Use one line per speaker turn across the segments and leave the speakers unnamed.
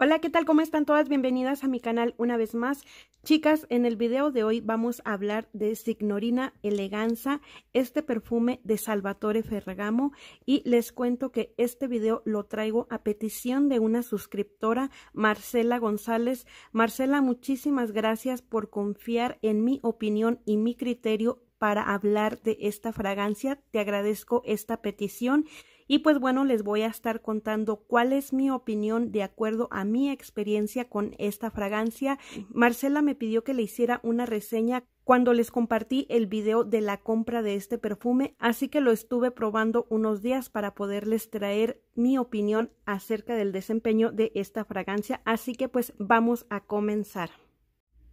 Hola, ¿qué tal? ¿Cómo están todas? Bienvenidas a mi canal una vez más. Chicas, en el video de hoy vamos a hablar de Signorina Eleganza, este perfume de Salvatore Ferragamo y les cuento que este video lo traigo a petición de una suscriptora, Marcela González. Marcela, muchísimas gracias por confiar en mi opinión y mi criterio para hablar de esta fragancia. Te agradezco esta petición y pues bueno, les voy a estar contando cuál es mi opinión de acuerdo a mi experiencia con esta fragancia. Marcela me pidió que le hiciera una reseña cuando les compartí el video de la compra de este perfume, así que lo estuve probando unos días para poderles traer mi opinión acerca del desempeño de esta fragancia, así que pues vamos a comenzar.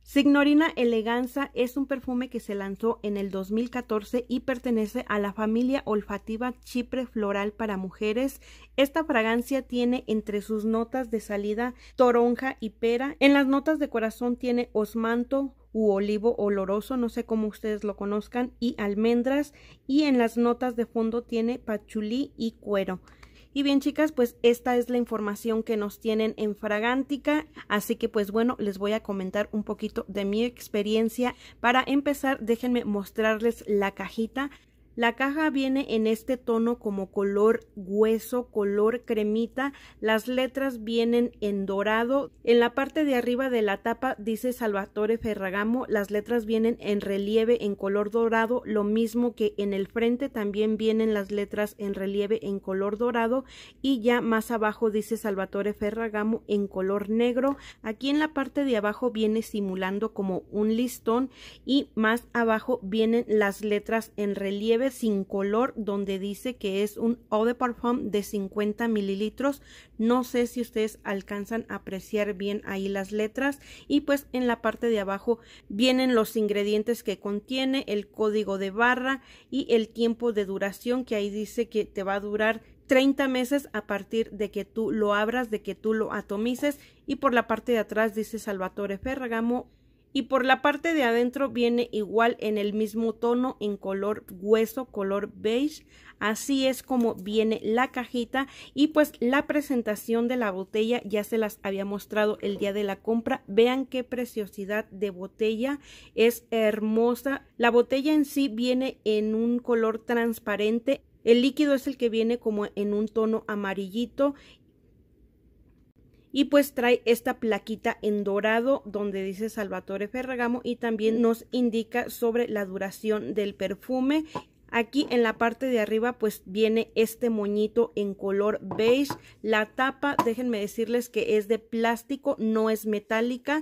Signorina Eleganza es un perfume que se lanzó en el 2014 y pertenece a la familia olfativa Chipre Floral para Mujeres. Esta fragancia tiene entre sus notas de salida toronja y pera. En las notas de corazón tiene osmanto, u olivo oloroso, no sé cómo ustedes lo conozcan, y almendras. Y en las notas de fondo tiene pachulí y cuero. Y bien chicas, pues esta es la información que nos tienen en Fragántica, así que pues bueno, les voy a comentar un poquito de mi experiencia. Para empezar, déjenme mostrarles la cajita. La caja viene en este tono como color hueso, color cremita. Las letras vienen en dorado. En la parte de arriba de la tapa dice Salvatore Ferragamo. Las letras vienen en relieve en color dorado. Lo mismo que en el frente también vienen las letras en relieve en color dorado. Y ya más abajo dice Salvatore Ferragamo en color negro. Aquí en la parte de abajo viene simulando como un listón. Y más abajo vienen las letras en relieve sin color donde dice que es un eau de parfum de 50 mililitros. No sé si ustedes alcanzan a apreciar bien ahí las letras y pues en la parte de abajo vienen los ingredientes que contiene, el código de barra y el tiempo de duración que ahí dice que te va a durar 30 meses a partir de que tú lo abras, de que tú lo atomices y por la parte de atrás dice Salvatore Ferragamo y por la parte de adentro viene igual en el mismo tono en color hueso, color beige. Así es como viene la cajita y pues la presentación de la botella ya se las había mostrado el día de la compra. Vean qué preciosidad de botella, es hermosa. La botella en sí viene en un color transparente el líquido es el que viene como en un tono amarillito y pues trae esta plaquita en dorado donde dice Salvatore Ferragamo y también nos indica sobre la duración del perfume Aquí en la parte de arriba pues viene este moñito en color beige. La tapa, déjenme decirles que es de plástico, no es metálica,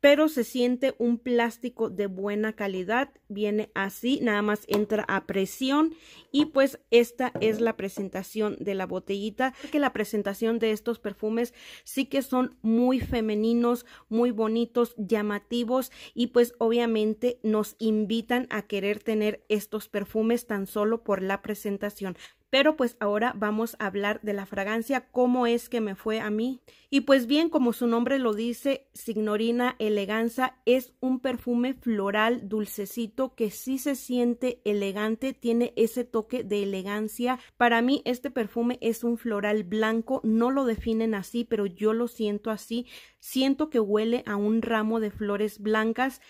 pero se siente un plástico de buena calidad. Viene así, nada más entra a presión y pues esta es la presentación de la botellita. Que la presentación de estos perfumes sí que son muy femeninos, muy bonitos, llamativos y pues obviamente nos invitan a querer tener estos perfumes tan solo por la presentación. Pero pues ahora vamos a hablar de la fragancia, cómo es que me fue a mí. Y pues bien, como su nombre lo dice, Signorina Eleganza es un perfume floral dulcecito que sí se siente elegante, tiene ese toque de elegancia. Para mí este perfume es un floral blanco, no lo definen así, pero yo lo siento así. Siento que huele a un ramo de flores blancas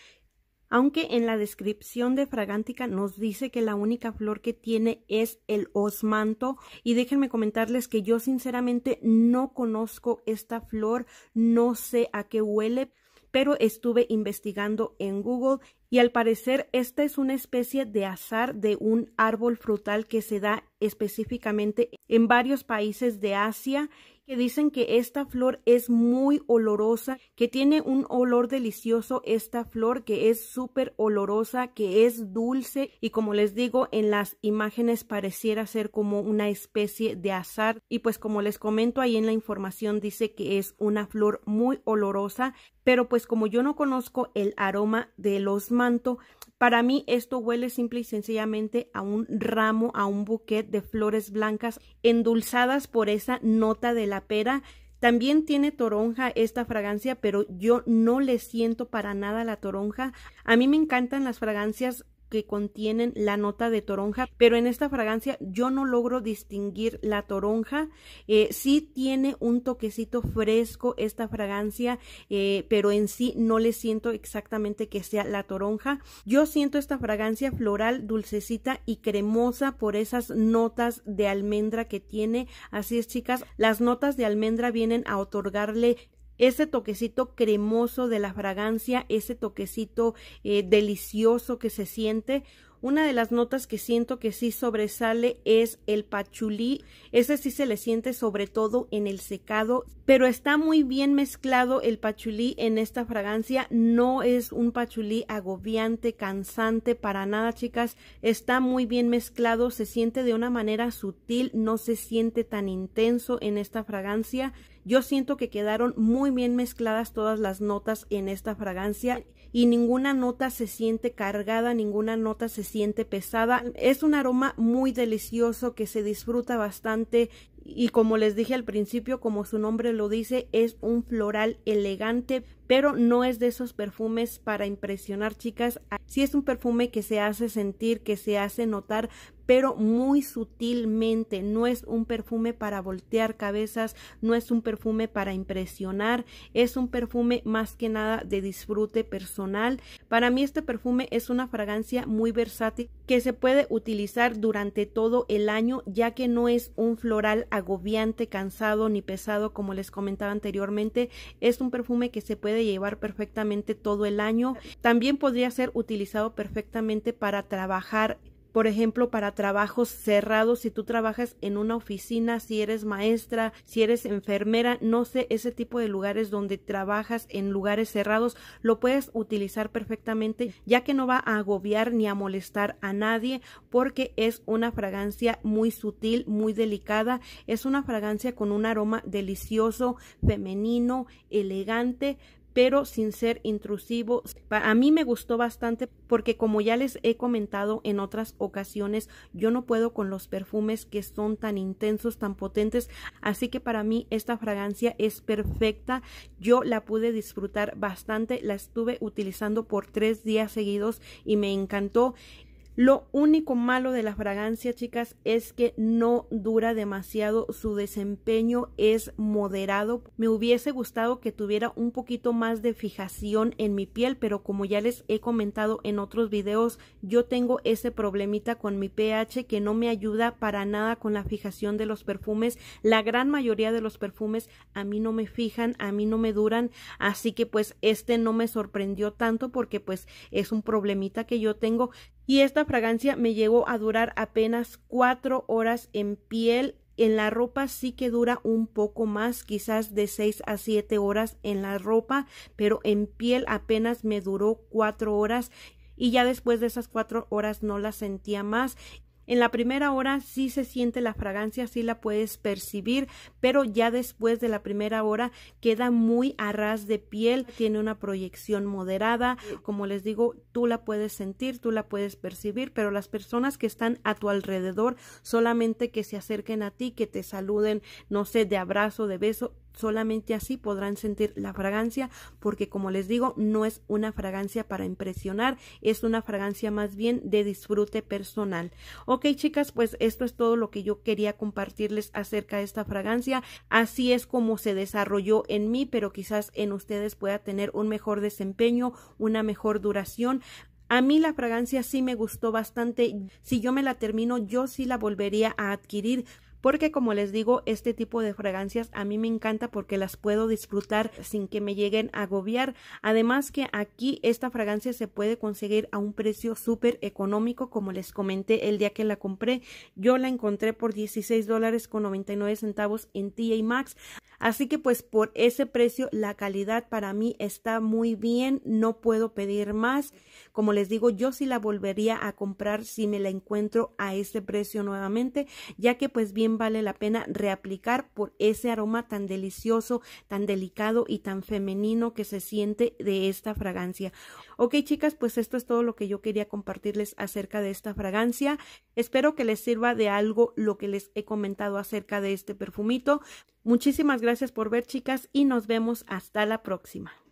aunque en la descripción de Fragántica nos dice que la única flor que tiene es el osmanto y déjenme comentarles que yo sinceramente no conozco esta flor, no sé a qué huele, pero estuve investigando en Google y al parecer esta es una especie de azar de un árbol frutal que se da específicamente en varios países de Asia que dicen que esta flor es muy olorosa, que tiene un olor delicioso esta flor, que es súper olorosa, que es dulce y como les digo en las imágenes pareciera ser como una especie de azar y pues como les comento ahí en la información dice que es una flor muy olorosa pero pues como yo no conozco el aroma de los manto, para mí esto huele simple y sencillamente a un ramo, a un bouquet de flores blancas endulzadas por esa nota de la pera. También tiene toronja esta fragancia, pero yo no le siento para nada la toronja. A mí me encantan las fragancias que contienen la nota de toronja, pero en esta fragancia yo no logro distinguir la toronja. si eh, sí tiene un toquecito fresco esta fragancia, eh, pero en sí no le siento exactamente que sea la toronja. Yo siento esta fragancia floral, dulcecita y cremosa por esas notas de almendra que tiene. Así es, chicas, las notas de almendra vienen a otorgarle ese toquecito cremoso de la fragancia, ese toquecito eh, delicioso que se siente. Una de las notas que siento que sí sobresale es el pachulí. Ese sí se le siente sobre todo en el secado, pero está muy bien mezclado el pachulí en esta fragancia. No es un pachulí agobiante, cansante, para nada, chicas. Está muy bien mezclado, se siente de una manera sutil, no se siente tan intenso en esta fragancia. Yo siento que quedaron muy bien mezcladas todas las notas en esta fragancia y ninguna nota se siente cargada, ninguna nota se siente pesada. Es un aroma muy delicioso que se disfruta bastante y como les dije al principio, como su nombre lo dice, es un floral elegante, pero no es de esos perfumes para impresionar chicas. Ah, sí es un perfume que se hace sentir, que se hace notar, pero muy sutilmente. No es un perfume para voltear cabezas, no es un perfume para impresionar, es un perfume más que nada de disfrute personal. Para mí este perfume es una fragancia muy versátil que se puede utilizar durante todo el año ya que no es un floral agobiante, cansado ni pesado como les comentaba anteriormente. Es un perfume que se puede llevar perfectamente todo el año. También podría ser utilizado perfectamente para trabajar por ejemplo, para trabajos cerrados, si tú trabajas en una oficina, si eres maestra, si eres enfermera, no sé, ese tipo de lugares donde trabajas en lugares cerrados, lo puedes utilizar perfectamente, ya que no va a agobiar ni a molestar a nadie, porque es una fragancia muy sutil, muy delicada, es una fragancia con un aroma delicioso, femenino, elegante, pero sin ser intrusivo. A mí me gustó bastante porque como ya les he comentado en otras ocasiones, yo no puedo con los perfumes que son tan intensos, tan potentes, así que para mí esta fragancia es perfecta. Yo la pude disfrutar bastante, la estuve utilizando por tres días seguidos y me encantó. Lo único malo de la fragancia, chicas, es que no dura demasiado, su desempeño es moderado. Me hubiese gustado que tuviera un poquito más de fijación en mi piel, pero como ya les he comentado en otros videos, yo tengo ese problemita con mi pH que no me ayuda para nada con la fijación de los perfumes. La gran mayoría de los perfumes a mí no me fijan, a mí no me duran, así que pues este no me sorprendió tanto porque pues es un problemita que yo tengo y esta fragancia me llegó a durar apenas cuatro horas en piel. En la ropa sí que dura un poco más, quizás de 6 a 7 horas en la ropa, pero en piel apenas me duró cuatro horas y ya después de esas cuatro horas no la sentía más en la primera hora sí se siente la fragancia, sí la puedes percibir, pero ya después de la primera hora queda muy a ras de piel, tiene una proyección moderada, como les digo, tú la puedes sentir, tú la puedes percibir, pero las personas que están a tu alrededor solamente que se acerquen a ti, que te saluden, no sé, de abrazo, de beso, Solamente así podrán sentir la fragancia porque como les digo no es una fragancia para impresionar, es una fragancia más bien de disfrute personal. Ok chicas, pues esto es todo lo que yo quería compartirles acerca de esta fragancia. Así es como se desarrolló en mí, pero quizás en ustedes pueda tener un mejor desempeño, una mejor duración. A mí la fragancia sí me gustó bastante. Si yo me la termino, yo sí la volvería a adquirir porque como les digo, este tipo de fragancias a mí me encanta porque las puedo disfrutar sin que me lleguen a agobiar. Además que aquí esta fragancia se puede conseguir a un precio súper económico, como les comenté el día que la compré. Yo la encontré por 16 dólares con 99 centavos en TA Max. Así que pues por ese precio la calidad para mí está muy bien, no puedo pedir más. Como les digo, yo sí la volvería a comprar si me la encuentro a ese precio nuevamente, ya que pues bien vale la pena reaplicar por ese aroma tan delicioso, tan delicado y tan femenino que se siente de esta fragancia. Ok chicas, pues esto es todo lo que yo quería compartirles acerca de esta fragancia. Espero que les sirva de algo lo que les he comentado acerca de este perfumito. Muchísimas gracias por ver chicas y nos vemos hasta la próxima.